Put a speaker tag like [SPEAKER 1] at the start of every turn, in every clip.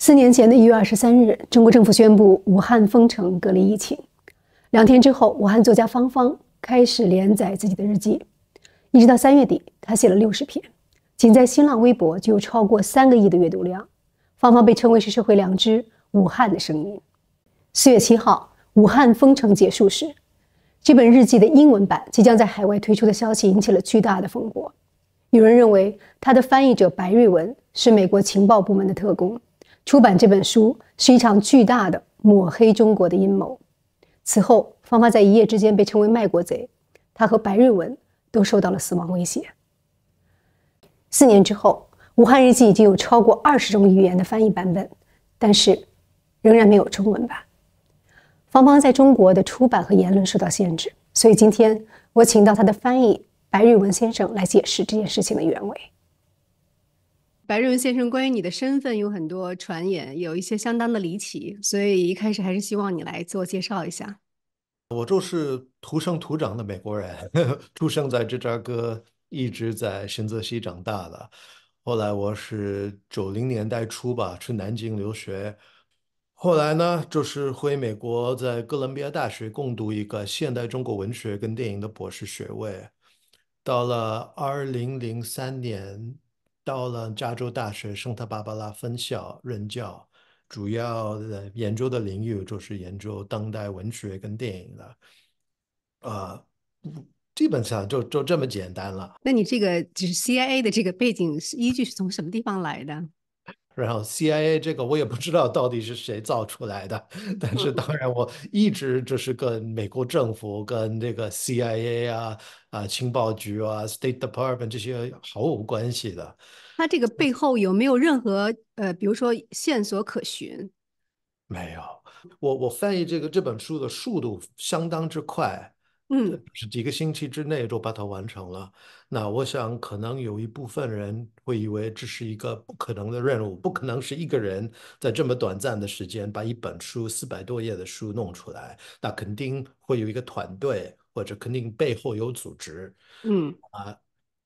[SPEAKER 1] 四年前的一月二十三日，中国政府宣布武汉封城隔离疫情。两天之后，武汉作家方方开始连载自己的日记，一直到三月底，他写了六十篇，仅在新浪微博就有超过三个亿的阅读量。方方被称为是社会良知、武汉的声音。四月七号，武汉封城结束时，这本日记的英文版即将在海外推出的消息引起了巨大的风波。有人认为他的翻译者白瑞文是美国情报部门的特工。出版这本书是一场巨大的抹黑中国的阴谋。此后，芳芳在一夜之间被称为卖国贼，她和白瑞文都受到了死亡威胁。四年之后，《武汉日记》已经有超过二十种语言的翻译版本，但是仍然没有中文版。芳芳在中国的出版和言论受到限制，所以今天我请到她的翻译白瑞文先生来解释这件事情的原委。白日文先生，关于你的身份有很多传言，有一些相当的离奇，所以一开始还是希望你来自我介绍一下。
[SPEAKER 2] 我就是土生土长的美国人，出生在芝加哥，一直在新泽西长大的。后来我是九零年代初吧去南京留学，后来呢就是回美国，在哥伦比亚大学攻读一个现代中国文学跟电影的博士学位。到了二零零三年。到了加州大学圣塔芭芭拉分校任教，主要的研究的领域就是研究当代文学跟电影的，啊，基本上就就这么简单了。
[SPEAKER 1] 那你这个就是 CIA 的这个背景是依据是从什么地方来的？
[SPEAKER 2] 然后 CIA 这个我也不知道到底是谁造出来的，但是当然我一直这是跟美国政府、跟这个 CIA 啊啊情报局啊 State Department 这些毫无关系的。
[SPEAKER 1] 它这个背后有没有任何呃，比如说线索可循？
[SPEAKER 2] 没有，我我翻译这个这本书的速度相当之快。嗯，是几个星期之内就把它完成了。那我想，可能有一部分人会以为这是一个不可能的任务，不可能是一个人在这么短暂的时间把一本书四百多页的书弄出来。那肯定会有一个团队，或者肯定背后有组织。嗯啊，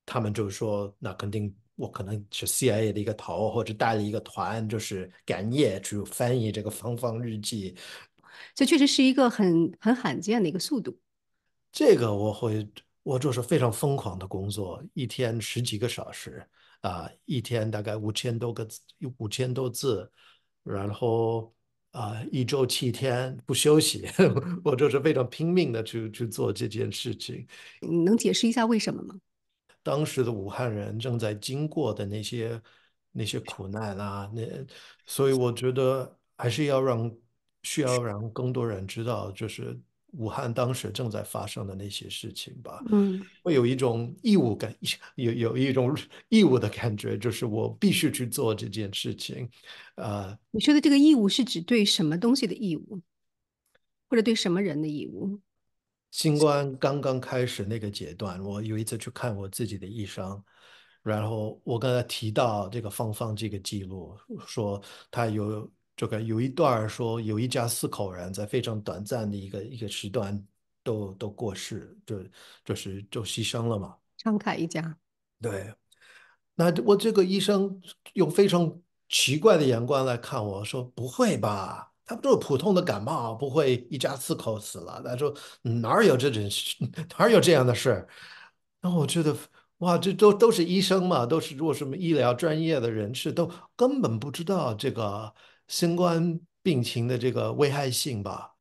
[SPEAKER 2] 他们就说，那肯定我可能是 CIA 的一个头，或者带了一个团，就是赶夜去翻译这个《方方日记》。
[SPEAKER 1] 这确实是一个很很罕见的一个速度。
[SPEAKER 2] 这个我会，我就是非常疯狂的工作，一天十几个小时，啊，一天大概五千多个字，五千多字，然后啊，一周七天不休息，我就是非常拼命的去去做这件事情。你能解释一下为什么吗？当时的武汉人正在经过的那些那些苦难啊，那所以我觉得还是要让需要让更多人知道，就是。武汉当时正在发生的那些事情吧，嗯，会有一种义务感，有有一种义务的感觉，就是我必须去做这件事情，啊，
[SPEAKER 1] 你说的这个义务是指对什么东西的义务，或者对什么人的义务？
[SPEAKER 2] 新冠刚刚开始那个阶段，我有一次去看我自己的医生，然后我刚才提到这个芳芳这个记录，说他有。这个有一段说，有一家四口人在非常短暂的一个一个时段都都过世，就就是就牺牲了嘛。
[SPEAKER 1] 张凯一家。
[SPEAKER 2] 对，那我这个医生用非常奇怪的眼光来看，我说不会吧，他们就是普通的感冒，不会一家四口死了。他说哪有这种事，哪有这样的事那我觉得哇，这都都是医生嘛，都是做什么医疗专业的人士，都根本不知道这个。新冠病情的这个危害性吧，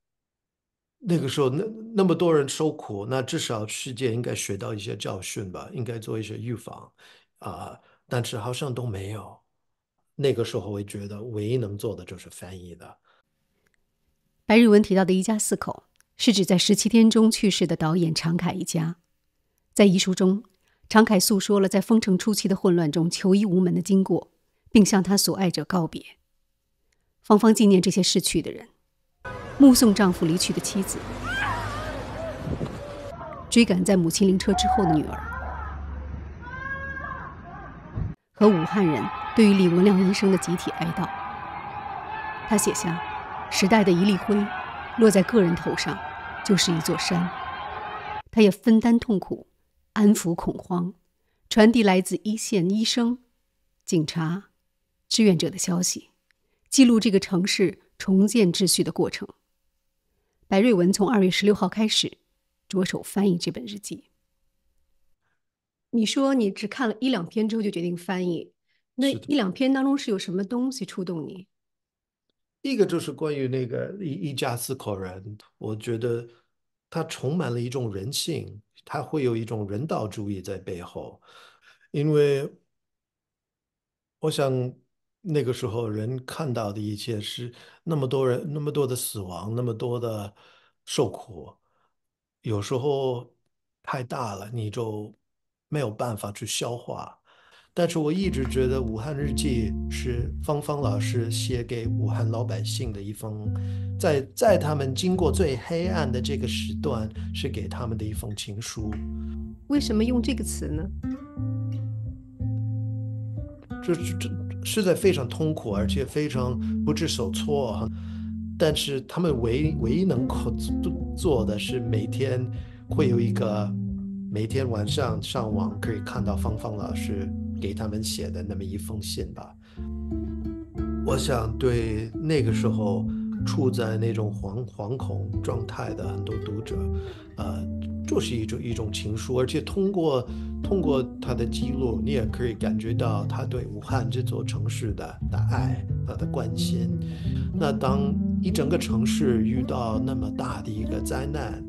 [SPEAKER 2] 那个时候那那么多人受苦，那至少世界应该学到一些教训吧，应该做一些预防啊。但是好像都没有。那个时候，我觉得唯一能做的就是翻译的。
[SPEAKER 1] 白日文提到的一家四口，是指在十七天中去世的导演常凯一家。在遗书中，常凯诉说了在封城初期的混乱中求医无门的经过，并向他所爱者告别。芳芳纪念这些逝去的人，目送丈夫离去的妻子，追赶在母亲灵车之后的女儿，和武汉人对于李文亮医生的集体哀悼。他写下：“时代的一粒灰，落在个人头上，就是一座山。”他也分担痛苦，安抚恐慌，传递来自一线医生、警察、志愿者的消息。记录这个城市重建秩序的过程。白瑞文从二月十六号开始着手翻译这本日记。你说你只看了一两篇之后就决定翻译，那一两篇当中是有什么东西触动你？
[SPEAKER 2] 一个就是关于那个一一家四口人，我觉得他充满了一种人性，他会有一种人道主义在背后。因为我想。那个时候，人看到的一切是那么多人、那么多的死亡、那么多的受苦，有时候太大了，你就没有办法去消化。但是我一直觉得《武汉日记》是芳芳老师写给武汉老百姓的一封，在在他们经过最黑暗的这个时段，是给他们的一封情书。
[SPEAKER 1] 为什么用这个词呢？
[SPEAKER 2] 这这实在非常痛苦，而且非常不知所措。但是他们唯唯一能做做的是每天会有一个每天晚上上网可以看到芳芳老师给他们写的那么一封信吧。我想对那个时候处在那种惶惶恐状态的很多读者，呃。就是一种一种情书，而且通过通过他的记录，你也可以感觉到他对武汉这座城市的的爱、他的关心。那当一整个城市遇到那么大的一个灾难，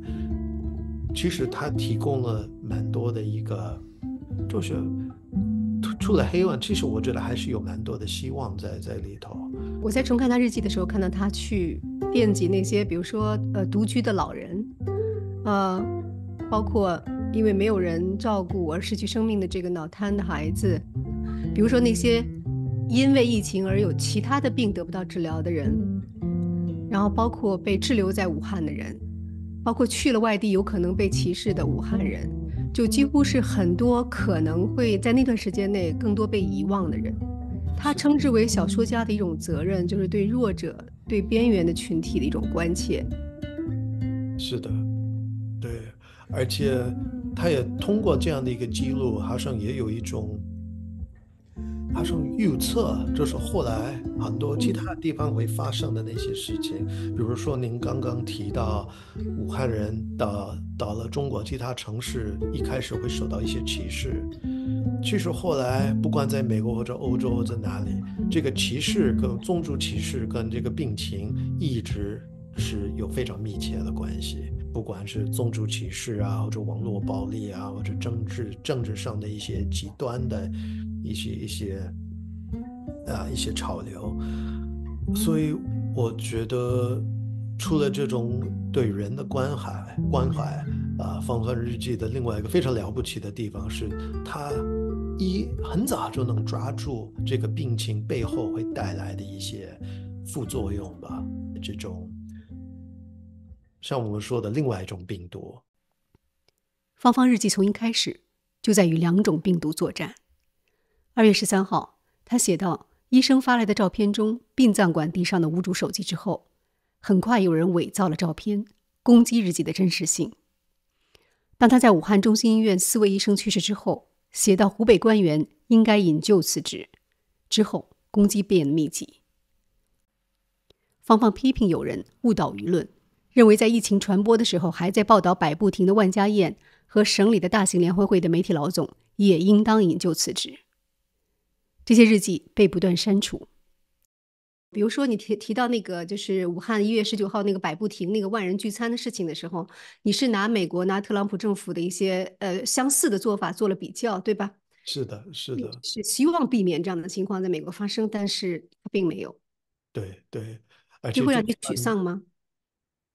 [SPEAKER 2] 其实他提供了蛮多的一个，就是除了黑暗，其实我觉得还是有蛮多的希望在在里头。
[SPEAKER 1] 我在重看他日记的时候，看到他去惦记那些，比如说呃独居的老人，呃。包括因为没有人照顾而失去生命的这个脑瘫的孩子，比如说那些因为疫情而有其他的病得不到治疗的人，然后包括被滞留在武汉的人，包括去了外地有可能被歧视的武汉人，就几乎是很多可能会在那段时间内更多被遗忘的人。他称之为小说家的一种责任，就是对弱者、对边缘的群体的一种关切。
[SPEAKER 2] 是的。而且，他也通过这样的一个记录，好像也有一种，好像预测，就是后来很多其他地方会发生的那些事情，比如说您刚刚提到，武汉人到到了中国其他城市，一开始会受到一些歧视，其实后来不管在美国或者欧洲或在哪里，这个歧视跟种族歧视跟这个病情一直。是有非常密切的关系，不管是种族歧视啊，或者网络暴力啊，或者政治政治上的一些极端的一些一些，啊一些潮流，所以我觉得，除了这种对人的关怀关怀，啊，芳芳日记的另外一个非常了不起的地方是，他一很早就能抓住这个病情背后会带来的一些副作用吧，这种。像我们说的另外一种病毒，《
[SPEAKER 1] 芳芳日记》从一开始就在与两种病毒作战。二月十三号，他写到医生发来的照片中，殡葬馆地上的无主手机之后，很快有人伪造了照片，攻击日记的真实性。”当他在武汉中心医院四位医生去世之后，写到“湖北官员应该引咎辞职”之后，攻击变得密集。芳芳批评有人误导舆论。认为，在疫情传播的时候，还在报道百步亭的万家宴和省里的大型联欢会的媒体老总也应当引咎辞职。这些日记被不断删除。比如说，你提提到那个，就是武汉一月十九号那个百步亭那个万人聚餐的事情的时候，你是拿美国拿特朗普政府的一些呃相似的做法做了比较，对吧？
[SPEAKER 2] 是的，是的，
[SPEAKER 1] 是希望避免这样的情况在美国发生，但是并没有。
[SPEAKER 2] 对对，这会让你沮丧吗？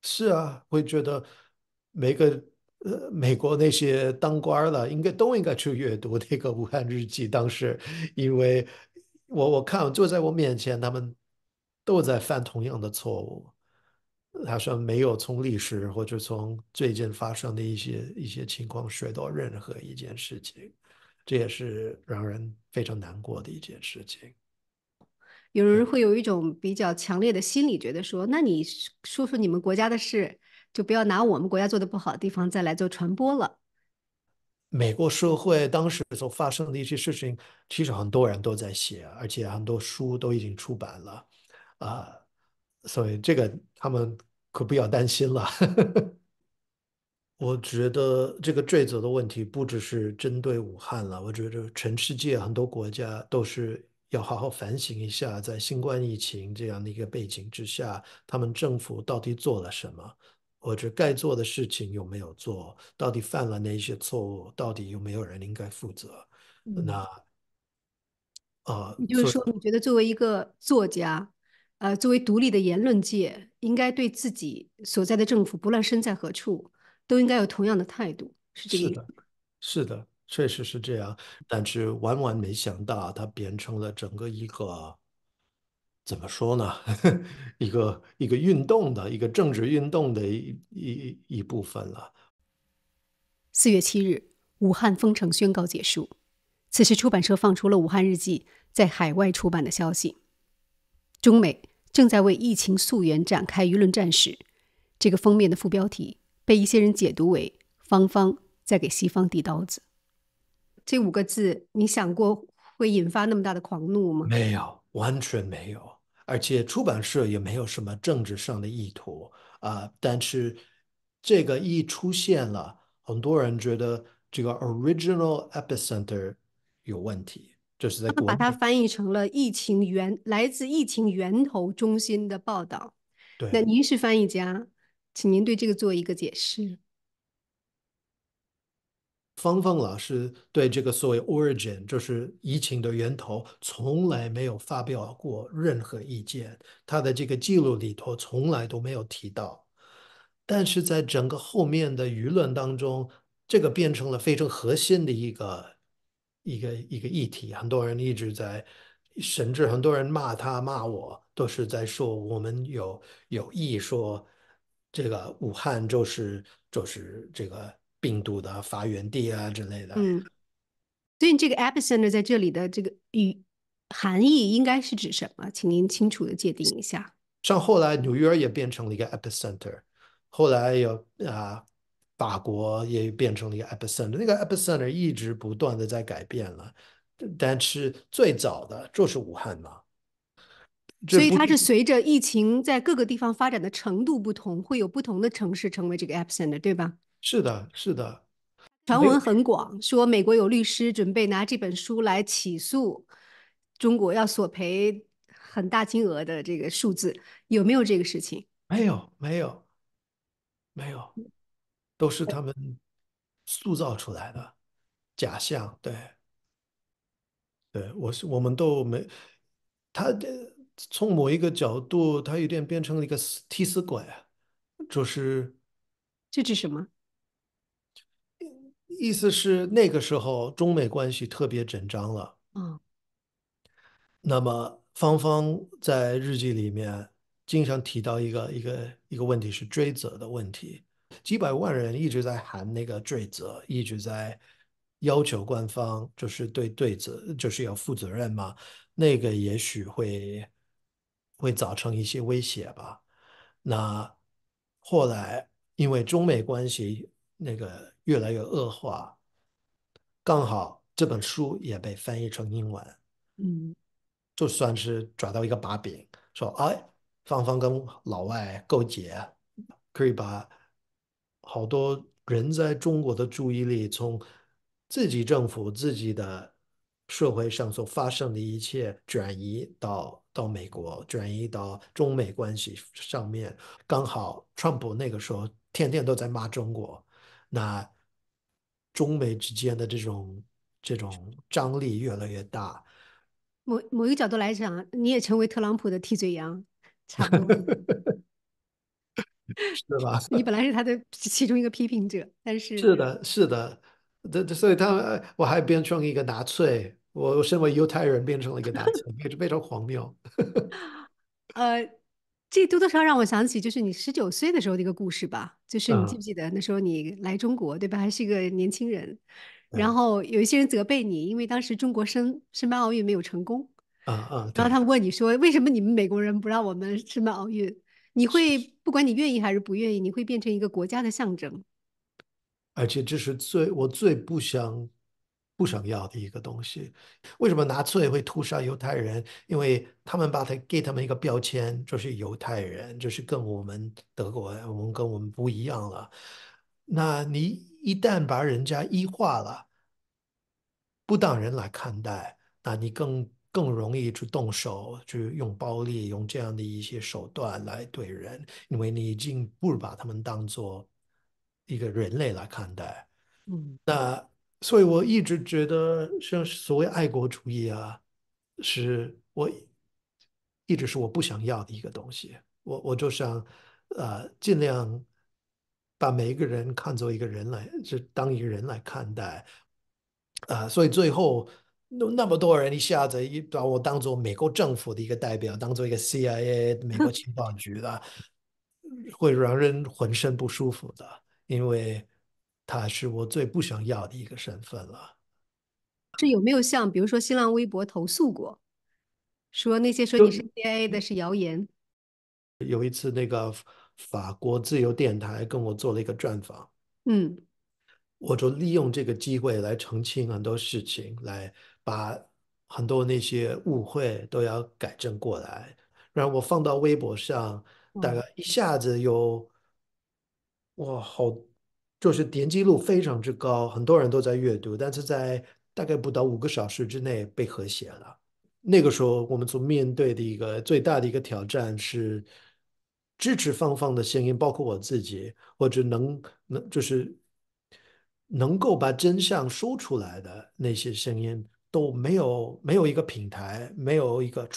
[SPEAKER 2] 是啊，会觉得每个呃美国那些当官的应该都应该去阅读那个《武汉日记》。当时，因为我我看就在我面前，他们都在犯同样的错误。他说没有从历史或者从最近发生的一些一些情况学到任何一件事情，这也是让人非常难过的一件事情。
[SPEAKER 1] 有人会有一种比较强烈的心理，觉得说：“那你说说你们国家的事，就不要拿我们国家做的不好的地方再来做传播了。”
[SPEAKER 2] 美国社会当时所发生的一些事情，其实很多人都在写，而且很多书都已经出版了啊。所以这个他们可不要担心了。我觉得这个罪责的问题不只是针对武汉了，我觉得全世界很多国家都是。要好好反省一下，在新冠疫情这样的一个背景之下，他们政府到底做了什么，或者该做的事情有没有做，到底犯了哪些错误，到底有没有人应该负责？那，呃，就是说，
[SPEAKER 1] 你觉得作为一个作家，呃，作为独立的言论界，应该对自己所在的政府，不论身在何处，都应该有同样的态度，是这个意思？是的，
[SPEAKER 2] 是的。确实是这样，但是万万没想到，它变成了整个一个怎么说呢？一个一个运动的一个政治运动的一一一部分
[SPEAKER 1] 了。四月七日，武汉封城宣告结束。此时，出版社放出了《武汉日记》在海外出版的消息。中美正在为疫情溯源展开舆论战时，这个封面的副标题被一些人解读为“方方在给西方递刀子”。这五个字，你想过会引发那么大的狂怒吗？没
[SPEAKER 2] 有，完全没有。而且出版社也没有什么政治上的意图啊。但是这个一出现了，很多人觉得这个 “original epicenter” 有问题，就是在把它
[SPEAKER 1] 翻译成了“疫情源”来自疫情源头中心的报道。对，那您是翻译家，请您对这个做一个解释。
[SPEAKER 2] 芳芳老师对这个所谓 origin，就是疫情的源头，从来没有发表过任何意见。他的这个记录里头从来都没有提到。但是在整个后面的舆论当中，这个变成了非常核心的一个一个一个议题。很多人一直在，甚至很多人骂他骂我，都是在说我们有有意说这个武汉就是就是这个。病毒的发源地啊之类的，嗯，
[SPEAKER 1] 所以这个 epicenter 在这里的这个语含义应该是指什么？请您清楚的界定一下。
[SPEAKER 2] 像后来纽约也变成了一个 epicenter，后来有啊，法国也变成了一个 epicenter，那个 epicenter 一直不断的在改变了，但是最早的就是武汉嘛。所以它是
[SPEAKER 1] 随着疫情在各个地方发展的程度不同，会有不同的城市成为这个 epicenter，对吧？
[SPEAKER 2] 是的，是的。
[SPEAKER 1] 传闻很广，说美国有律师准备拿这本书来起诉中国，要索赔很大金额的这个数字，有没有这个事情？
[SPEAKER 2] 没有，没有，没有，都是他们塑造出来的假象。对，对我是，我们都没他的。从某一个角度，他有点变成了一个替死鬼啊，就是这是什么？意思是那个时候中美关系特别紧张了。嗯，那么芳芳在日记里面经常提到一个一个一个问题，是追责的问题。几百万人一直在喊那个追责，一直在要求官方就是对对责就是要负责任嘛。那个也许会会造成一些威胁吧。那后来因为中美关系。那个越来越恶化，刚好这本书也被翻译成英文，嗯，就算是抓到一个把柄，说哎，芳芳跟老外勾结，可以把好多人在中国的注意力从自己政府、自己的社会上所发生的一切转移到到美国，转移到中美关系上面。刚好川普那个时候天天都在骂中国。那中美之间的这种这种张力越来越大。
[SPEAKER 1] 某某一个角度来讲，你也成为特朗普的替罪羊，差不多
[SPEAKER 2] 是吧？你本
[SPEAKER 1] 来是他的其中一个批评者，但是是
[SPEAKER 2] 的是的，这这所以，他我还变成一个纳粹。我身为犹太人，变成了一个纳粹，非常非常荒谬。
[SPEAKER 1] 呃。这多多少少让我想起，就是你十九岁的时候的一个故事吧。就是你记不记得那时候你来中国，对吧？还是一个年轻人，然后有一些人责备你，因为当时中国申申办奥运没有成功。啊啊！然后他们问你说：“为什么你们美国人不让我们申办奥运？”你会不管你愿意还是不愿意，你会变成一个国家的象征。
[SPEAKER 2] 而且这是最我最不想。不想要的一个东西，为什么纳粹会屠杀犹太人？因为他们把他给他们一个标签，就是犹太人，就是跟我们德国，我们跟我们不一样了。那你一旦把人家异化了，不当人来看待，那你更更容易去动手，去用暴力，用这样的一些手段来对人，因为你已经不如把他们当做一个人类来看待。嗯，那。所以，我一直觉得，像所谓爱国主义啊，是我一直是我不想要的一个东西。我我就想，呃，尽量把每一个人看作一个人来，是当一个人来看待。啊，所以最后那那么多人一下子一把我当做美国政府的一个代表，当做一个 CIA 美国情报局的，会让人浑身不舒服的，因为。他是我最不想要的一个身份了。
[SPEAKER 1] 这有没有像比如说新浪微博投诉过，说那些说你是 A A 的是谣言？
[SPEAKER 2] 有一次，那个法国自由电台跟我做了一个专访，嗯，我就利用这个机会来澄清很多事情，来把很多那些误会都要改正过来。然后我放到微博上，大概一下子有哇好。就是点击率非常之高，很多人都在阅读，但是在大概不到五个小时之内被和谐了。那个时候，我们所面对的一个最大的一个挑战是，支持芳芳的声音，包括我自己，或者能能就是能够把真相说出来的那些声音，都没有没有一个平台，没有一个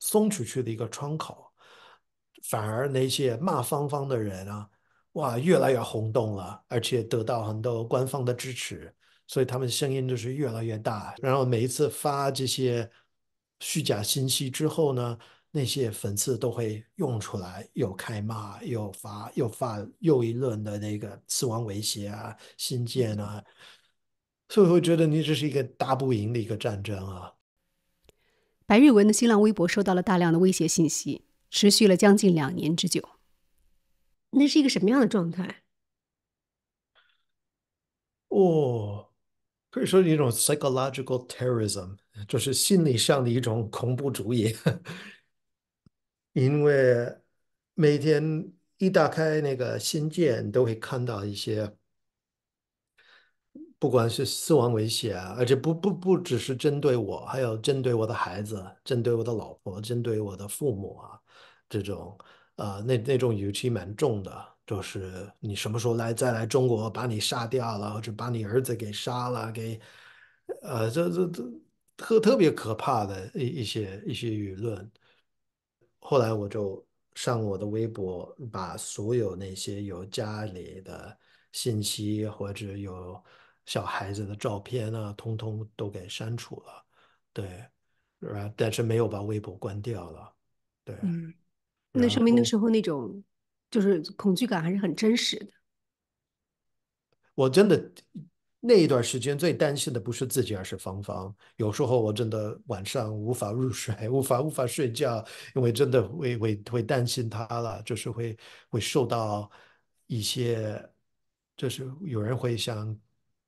[SPEAKER 2] 送出去的一个窗口，反而那些骂芳芳的人啊。哇，越来越轰动了，而且得到很多官方的支持，所以他们声音就是越来越大。然后每一次发这些虚假信息之后呢，那些粉丝都会用出来，又开骂，又发，又发又一轮的那个死亡威胁啊、信件啊。所以我觉得，你这是一个打不赢的一个战争啊。
[SPEAKER 1] 白日文的新浪微博收到了大量的威胁信息，持续了将近两年之久。那是一个什么样的状态？
[SPEAKER 2] 哦，可以说一种 psychological terrorism，就是心理上的一种恐怖主义。因为每天一打开那个信件，都会看到一些，不管是死亡威胁啊，而且不不不只是针对我，还有针对我的孩子，针对我的老婆，针对我的父母啊，这种。呃，那那种语气蛮重的，就是你什么时候来再来中国，把你杀掉了，或者把你儿子给杀了，给，呃，这这这特特别可怕的，一一些一些舆论。后来我就上我的微博，把所有那些有家里的信息或者有小孩子的照片啊，通通都给删除了。对，啊，但是没有把微博关掉了。
[SPEAKER 1] 对。那说明那时候那种就是恐惧感还是很真实的。
[SPEAKER 2] 我真的那一段时间最担心的不是自己，而是芳芳。有时候我真的晚上无法入睡，无法无法睡觉，因为真的会会会担心她了，就是会会受到一些，就是有人会想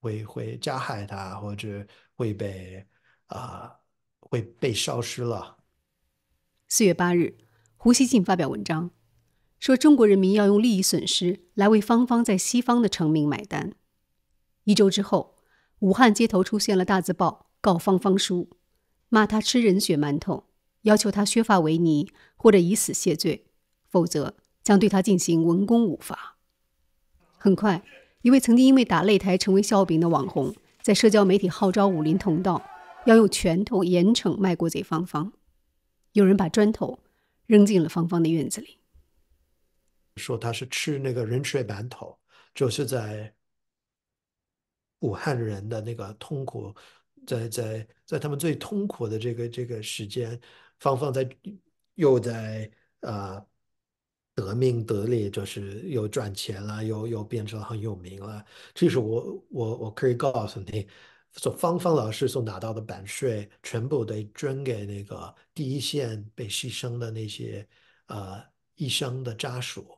[SPEAKER 2] 会会加害她，或者会被啊会被消失了。
[SPEAKER 1] 四月八日。胡锡进发表文章，说中国人民要用利益损失来为芳芳在西方的成名买单。一周之后，武汉街头出现了大字报，告芳芳书，骂他吃人血馒头，要求他削发为尼或者以死谢罪，否则将对他进行文攻武伐。很快，一位曾经因为打擂台成为笑柄的网红，在社交媒体号召武林同道，要用拳头严惩卖国贼芳芳。有人把砖头。扔进了芳芳的院子里。
[SPEAKER 2] 说他是吃那个人血馒头，就是在武汉人的那个痛苦，在在在他们最痛苦的这个这个时间，芳芳在又在啊得命得利，就是又赚钱了，又又变成很有名了。其实我我我可以告诉你。所芳芳老师所拿到的版税全部得捐给那个第一线被牺牲的那些呃医生的家属，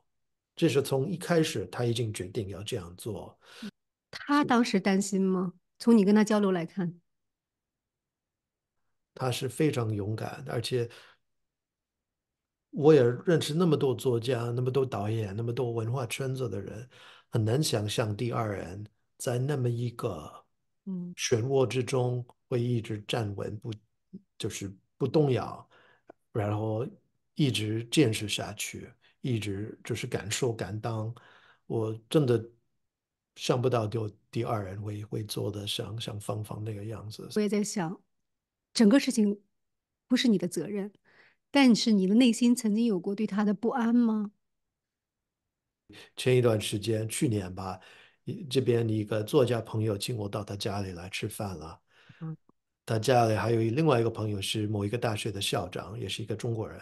[SPEAKER 2] 这是从一开始他已经决定要这样做。
[SPEAKER 1] 他当时担心吗？从你跟他交流来看，
[SPEAKER 2] 他是非常勇敢，而且我也认识那么多作家、那么多导演、那么多文化圈子的人，很难想象第二人在那么一个。漩涡之中会一直站稳不，就是不动摇，然后一直坚持下去，一直就是敢说敢当。我真的想不到就第二人会会做的像像芳芳那个样子。我
[SPEAKER 1] 也在想，整个事情不是你的责任，但是你的内心曾经有过对他的不安吗？
[SPEAKER 2] 前一段时间，去年吧。这边的一个作家朋友请我到他家里来吃饭了。他家里还有另外一个朋友是某一个大学的校长，也是一个中国人。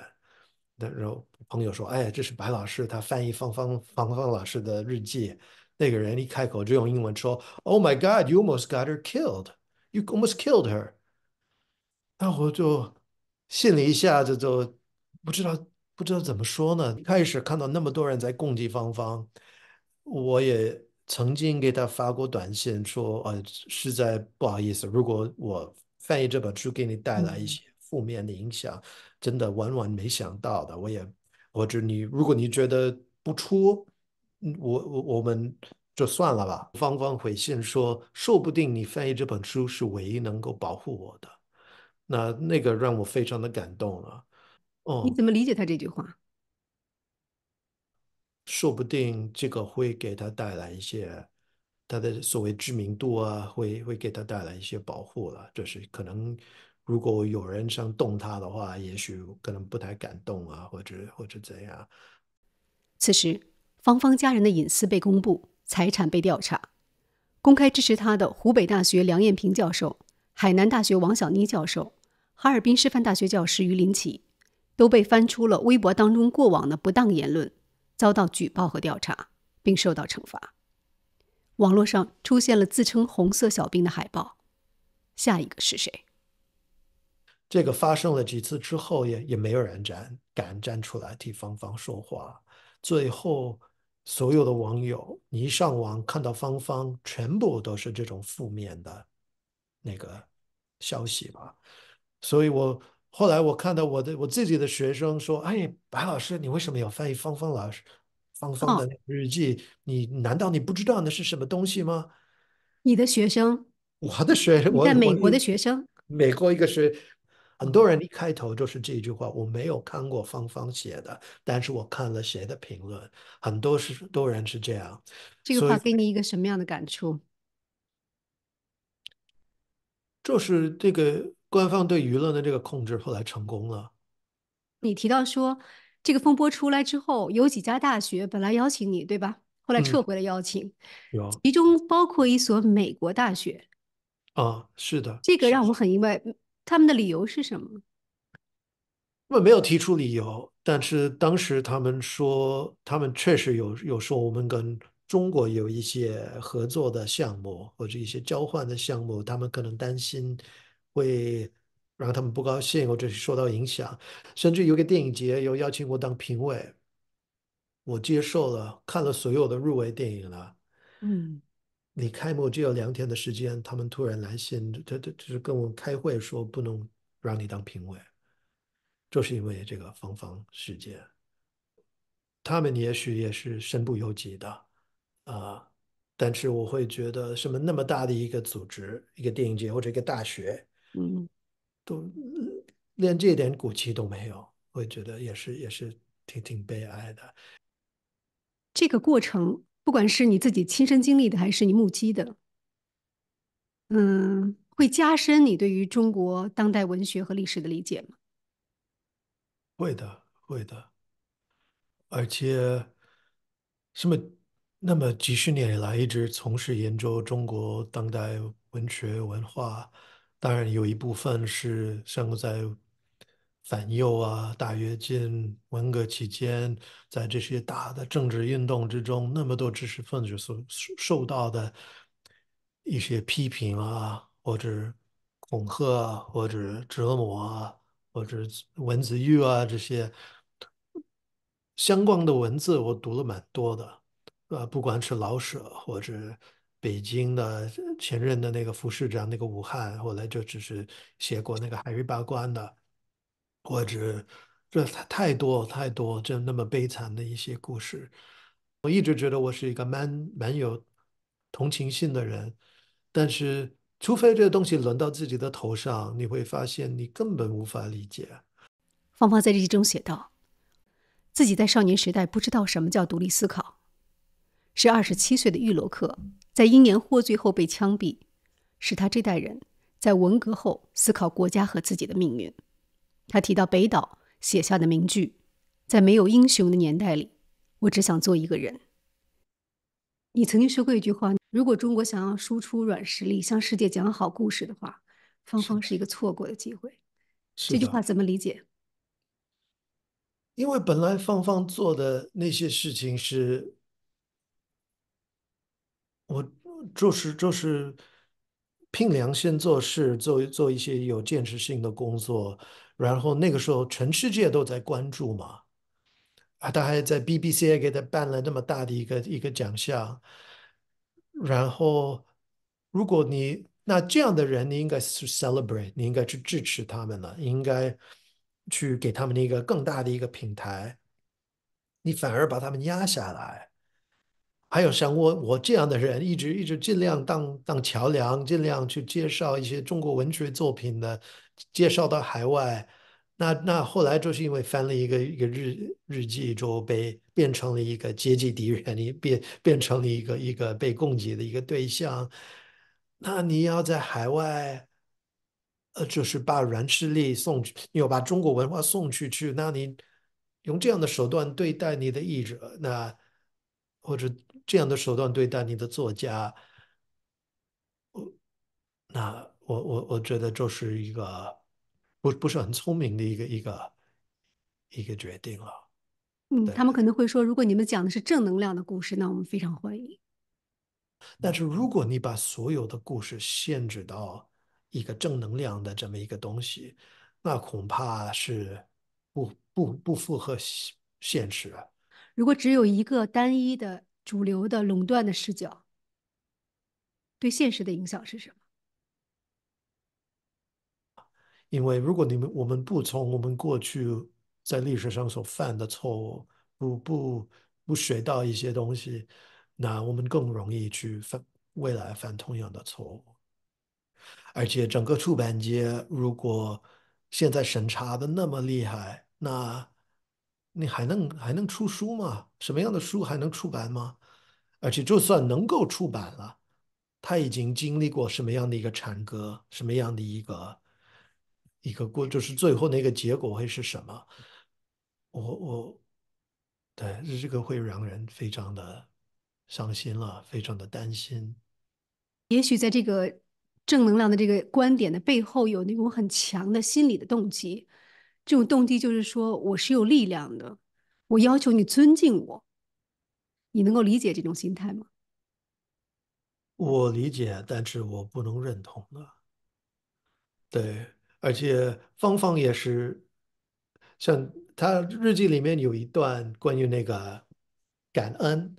[SPEAKER 2] 那然后朋友说：“哎，这是白老师，他翻译方方方方老师的日记。”那个人一开口就用英文说：“Oh my God, you almost got her killed. You almost killed her。”那我就心里一下子就不知道不知道怎么说呢。开始看到那么多人在攻击方方，我也。曾经给他发过短信说：“呃，实在不好意思，如果我翻译这本书给你带来一些负面的影响，真的万万没想到的。我也，或者你，如果你觉得不出，我我我们就算了吧。”芳芳回信说：“说不定你翻译这本书是唯一能够保护我的。”那那个让我非常的感动了。哦，你怎
[SPEAKER 1] 么理解他这句话？
[SPEAKER 2] 说不定这个会给他带来一些他的所谓知名度啊，会会给他带来一些保护了。这是可能，如果有人想动他的话，也许可能不太敢动啊，或者或者
[SPEAKER 1] 怎样。此时，芳芳家人的隐私被公布，财产被调查，公开支持他的湖北大学梁艳萍教授、海南大学王小妮教授、哈尔滨师范大学教师于林起，都被翻出了微博当中过往的不当言论。遭到举报和调查，并受到惩罚。网络上出现了自称“红色小兵”的海报，下一个是谁？
[SPEAKER 2] 这个发生了几次之后，也也没有人站敢站出来替芳芳说话。最后，所有的网友，你一上网看到芳芳，全部都是这种负面的那个消息吧。所以我。后来我看到我的我自己的学生说：“哎，白老师，你为什么要翻译芳芳老师芳芳的日记？你难道你不知道那是什么东西吗？”
[SPEAKER 1] 你的学生，
[SPEAKER 2] 我的学生，在美国的学生，美国一个学，很多人一开头就是这句话：“我没有看过芳芳写的，但是我看了谁的评论。”很多是多人是这样。这个话给
[SPEAKER 1] 你一个什么样的感触？
[SPEAKER 2] 就是这个。官方对舆论的这个控制后来成功了。
[SPEAKER 1] 你提到说，这个风波出来之后，有几家大学本来邀请你，对吧？后来撤回了邀请，有其中包括一所美国大学。
[SPEAKER 2] 啊，是的，这
[SPEAKER 1] 个让我们很意外。他们的理由是什么？
[SPEAKER 2] 他们没有提出理由，但是当时他们说，他们确实有有说，我们跟中国有一些合作的项目或者一些交换的项目，他们可能担心。会让他们不高兴，或者是受到影响，甚至有个电影节有邀请我当评委，我接受了，看了所有的入围电影了。嗯，你开幕只有两天的时间，他们突然来信，他他就是跟我开会说不能让你当评委，就是因为这个方方事件，他们也许也是身不由己的啊，但是我会觉得什么那么大的一个组织，一个电影节或者一个大学。嗯，都连这点骨气都没有，我觉得也是，也是挺挺悲哀的。
[SPEAKER 1] 这个过程，不管是你自己亲身经历的，还是你目击的，嗯，会加深你对于中国当代文学和历史的理解吗？
[SPEAKER 2] 会的，会的。而且，什么那么几十年以来，一直从事研究中国当代文学文化。当然，有一部分是生活在反右啊、大跃进、文革期间，在这些大的政治运动之中，那么多知识分子所受到的一些批评啊，或者恐吓，啊，或者折磨啊，或者文字狱啊这些相关的文字，我读了蛮多的啊，不管是老舍或者。北京的前任的那个副市长，那个武汉，后来就只是写过那个“海瑞八关的，或者这太多太多，就那么悲惨的一些故事。我一直觉得我是一个蛮蛮有同情心的人，但是除非这个东西轮到自己的头上，你会发现你根本无法理解。
[SPEAKER 1] 芳芳在日记中写道：“自己在少年时代不知道什么叫独立思考，是二十七岁的玉罗克在英年获罪后被枪毙，是他这代人在文革后思考国家和自己的命运。他提到北岛写下的名句：“在没有英雄的年代里，我只想做一个人。”你曾经说过一句话：“如果中国想要输出软实力，向世界讲好故事的话，芳芳是一个错过的机会。”这句话怎么理解？
[SPEAKER 2] 因为本来芳芳做的那些事情是。我就是就是凭良心做事，做做一些有建设性的工作。然后那个时候，全世界都在关注嘛，啊，他还在 BBC 给他办了那么大的一个一个奖项。然后，如果你那这样的人，你应该去 celebrate，你应该去支持他们了，应该去给他们一个更大的一个平台。你反而把他们压下来。还有像我我这样的人，一直一直尽量当当桥梁，尽量去介绍一些中国文学作品的介绍到海外。那那后来就是因为翻了一个一个日日记，就被变成了一个阶级敌人，你变变成了一个一个被攻击的一个对象。那你要在海外，呃，就是把软实力送去，又把中国文化送去去，那你用这样的手段对待你的译者，那或者。这样的手段对待你的作家，我那我我我觉得这是一个不不是很聪明的一个一个一个决定了。
[SPEAKER 1] 嗯，他们可能会说，如果你们讲的是正能量的故事，那我们非常欢迎。
[SPEAKER 2] 但是，如果你把所有的故事限制到一个正能量的这么一个东西，那恐怕是不不不符合现现实。
[SPEAKER 1] 如果只有一个单一的。主流的垄断的视角对现实的影响是什么？
[SPEAKER 2] 因为如果你们我们不从我们过去在历史上所犯的错误不不不学到一些东西，那我们更容易去犯未来犯同样的错误。而且整个出版界如果现在审查的那么厉害，那。你还能还能出书吗？什么样的书还能出版吗？而且就算能够出版了，他已经经历过什么样的一个坎坷，什么样的一个一个过，就是最后那个结果会是什么？我我，对，这个会让人非常的伤心了，非常的担心。
[SPEAKER 1] 也许在这个正能量的这个观点的背后，有那种很强的心理的动机。这种动机就是说，我是有力量的，我要求你尊敬我。你能够理解这种心态吗？
[SPEAKER 2] 我理解，但是我不能认同的。对，而且芳芳也是，像他日记里面有一段关于那个感恩，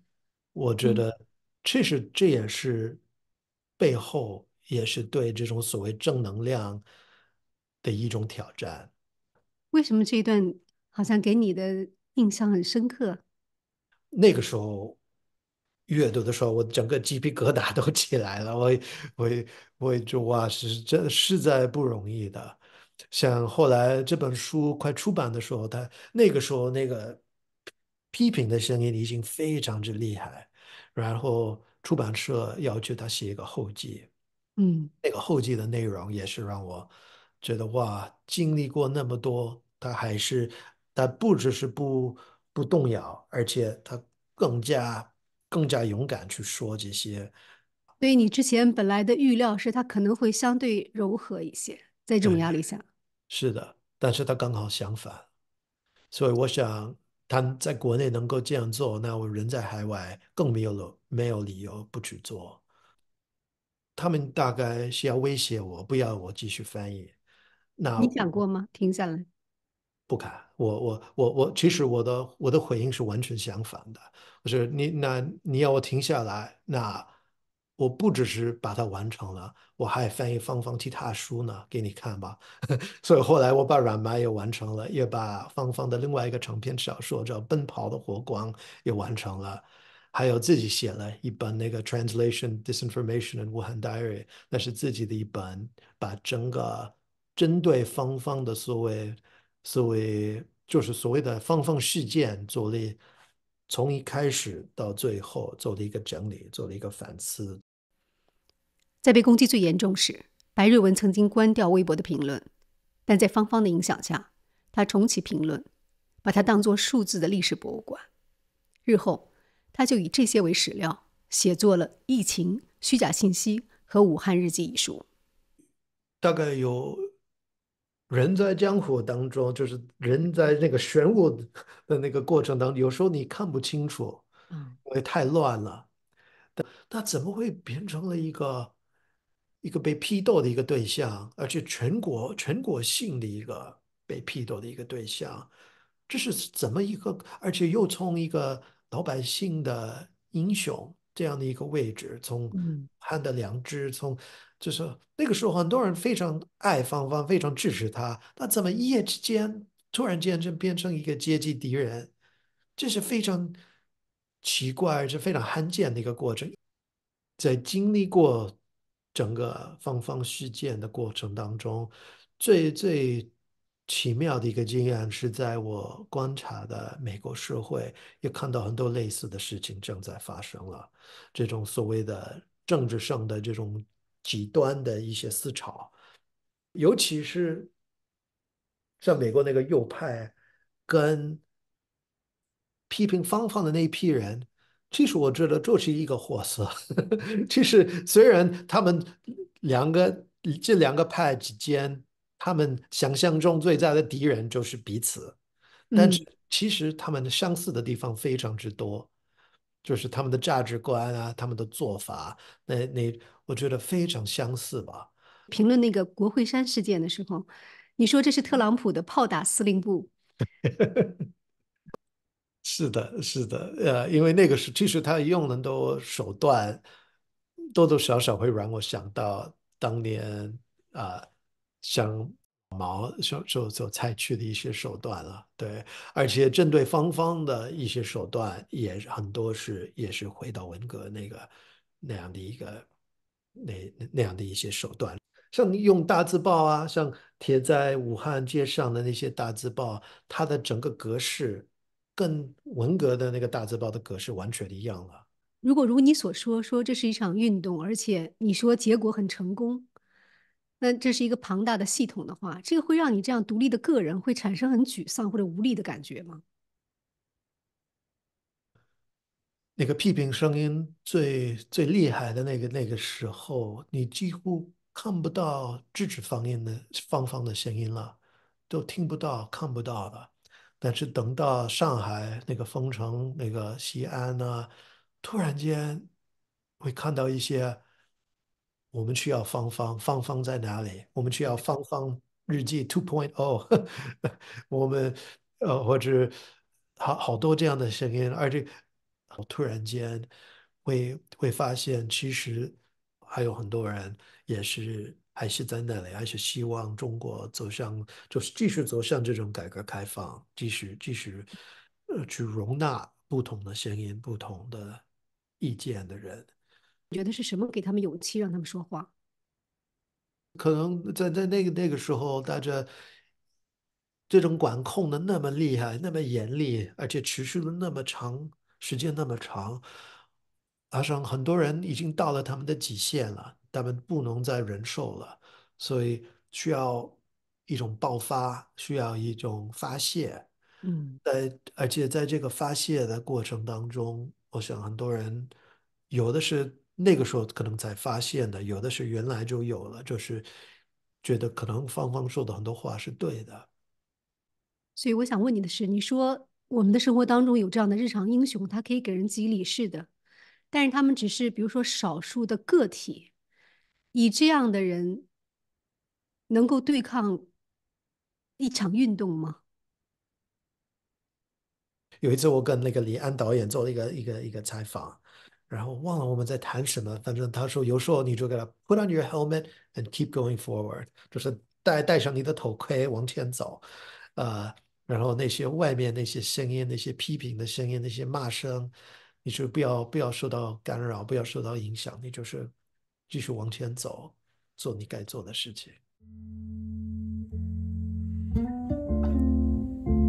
[SPEAKER 2] 我觉得确实这也是背后也是对这种所谓正能量的一种挑战。
[SPEAKER 1] 为什么这一段好像给你的印象很深刻？
[SPEAKER 2] 那个时候阅读的时候，我整个鸡皮疙瘩都起来了。我、我、我就哇，是真实在不容易的。像后来这本书快出版的时候，他那个时候那个批评的声音已经非常之厉害。然后出版社要求他写一个后记，嗯，那个后记的内容也是让我。觉得话经历过那么多，他还是他不只是不不动摇，而且他更加更加勇敢去说这些。
[SPEAKER 1] 所以你之前本来的预料是他可能会相对柔和一些，在这种压力下。
[SPEAKER 2] 是的，但是他刚好相反，所以我想他在国内能够这样做，那我人在海外更没有了没有理由不去做。他们大概是要威胁我，不要我继续翻译。那你
[SPEAKER 1] 讲过吗？停下来，
[SPEAKER 2] 不敢。我我我我，其实我的我的回应是完全相反的。就是你那你要我停下来，那我不只是把它完成了，我还翻译方芳其他书呢，给你看吧。所以后来我把软麦也完成了，也把方芳的另外一个长篇小说叫《奔跑的火光》也完成了，还有自己写了一本那个《Translation Disinformation and Wuhan Diary》，那是自己的一本，把整个。针对方方的所谓、所谓就是所谓的方方事件，做了从一开始到最后做了一个整理，做了一个反思。
[SPEAKER 1] 在被攻击最严重时，白瑞文曾经关掉微博的评论，但在方方的影响下，他重启评论，把它当做数字的历史博物馆。日后，他就以这些为史料，写作了《疫情、虚假信息和武汉日记》一书。
[SPEAKER 2] 大概有。人在江湖当中，就是人在那个漩涡的那个过程当中，有时候你看不清楚，嗯，因为太乱了。那他怎么会变成了一个一个被批斗的一个对象，而且全国全国性的一个被批斗的一个对象？这是怎么一个？而且又从一个老百姓的英雄这样的一个位置，从汉的良知，从。就是那个时候，很多人非常爱芳芳，非常支持他。他怎么一夜之间突然间就变成一个阶级敌人？这是非常奇怪，而且非常罕见的一个过程。在经历过整个芳芳事件的过程当中，最最奇妙的一个经验是在我观察的美国社会，也看到很多类似的事情正在发生了。这种所谓的政治上的这种。极端的一些思潮，尤其是像美国那个右派跟批评方方的那一批人，其实我觉得就是一个货色。其实虽然他们两个这两个派之间，他们想象中最大的敌人就是彼此，但是其实他们相似的地方非常之多。就是他们的价值观啊，他们的做法，那那我觉得非常相似吧。
[SPEAKER 1] 评论那个国会山事件的时候，你说这是特朗普的炮打司令部。
[SPEAKER 2] 是的，是的，呃，因为那个是，其实他用很多手段，多多少少会让我想到当年啊，想。毛所所所采取的一些手段了，对，而且针对方方的一些手段也很多，是也是回到文革那个那样的一个那那样的一些手段，像用大字报啊，像贴在武汉街上的那些大字报，它的整个格式跟文革的那个大字报的格式完全一样了。
[SPEAKER 1] 如果如你所说，说这是一场运动，而且你说结果很成功。那这是一个庞大的系统的话，这个会让你这样独立的个人会产生很沮丧或者无力的感觉吗？
[SPEAKER 2] 那个批评声音最最厉害的那个那个时候，你几乎看不到支持方音的方方的声音了，都听不到、看不到了。但是等到上海那个封城，那个西安呢，突然间会看到一些。我们需要芳芳，芳芳在哪里？我们需要芳芳日记 Two Point 0我们呃，或者好好多这样的声音，而且我突然间会会发现，其实还有很多人也是还是在那里，还是希望中国走向，就是继续走向这种改革开放，继续继续呃，去容纳不同的声音、不同的意见的人。觉得是什
[SPEAKER 1] 么给他们勇气让他们说话？
[SPEAKER 2] 可能在在那个那个时候，大家这种管控的那么厉害，那么严厉，而且持续了那么长时间那么长，加上很多人已经到了他们的极限了，他们不能再忍受了，所以需要一种爆发，需要一种发泄。嗯，在而且在这个发泄的过程当中，我想很多人有的是。那个时候可能才发现的，有的是原来就有了，就是觉得可能芳芳说的很多话是对的。
[SPEAKER 1] 所以我想问你的是，你说我们的生活当中有这样的日常英雄，他可以给人激励事的，但是他们只是比如说少数的个体，以这样的人能够对抗一场运动吗？
[SPEAKER 2] 有一次我跟那个李安导演做了一个一个一个采访。然后忘了我们在谈什么，反正他说有时候你就给他 Put on your helmet and keep going forward，就是戴戴上你的头盔往前走，呃，然后那些外面那些声音，那些批评的声音，那些骂声，你就不要不要受到干扰，不要受到影响，你就是继续往前走，做你该做的事情。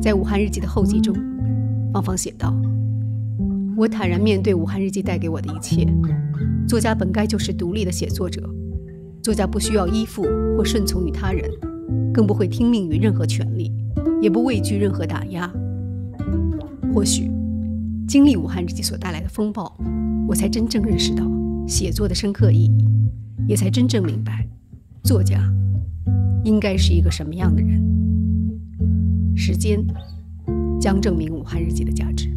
[SPEAKER 1] 在《武汉日记》的后记中，芳芳写道。我坦然面对《武汉日记》带给我的一切。作家本该就是独立的写作者，作家不需要依附或顺从于他人，更不会听命于任何权利，也不畏惧任何打压。或许，经历《武汉日记》所带来的风暴，我才真正认识到写作的深刻意义，也才真正明白，作家应该是一个什么样的人。时间将证明《武汉日记》的价值。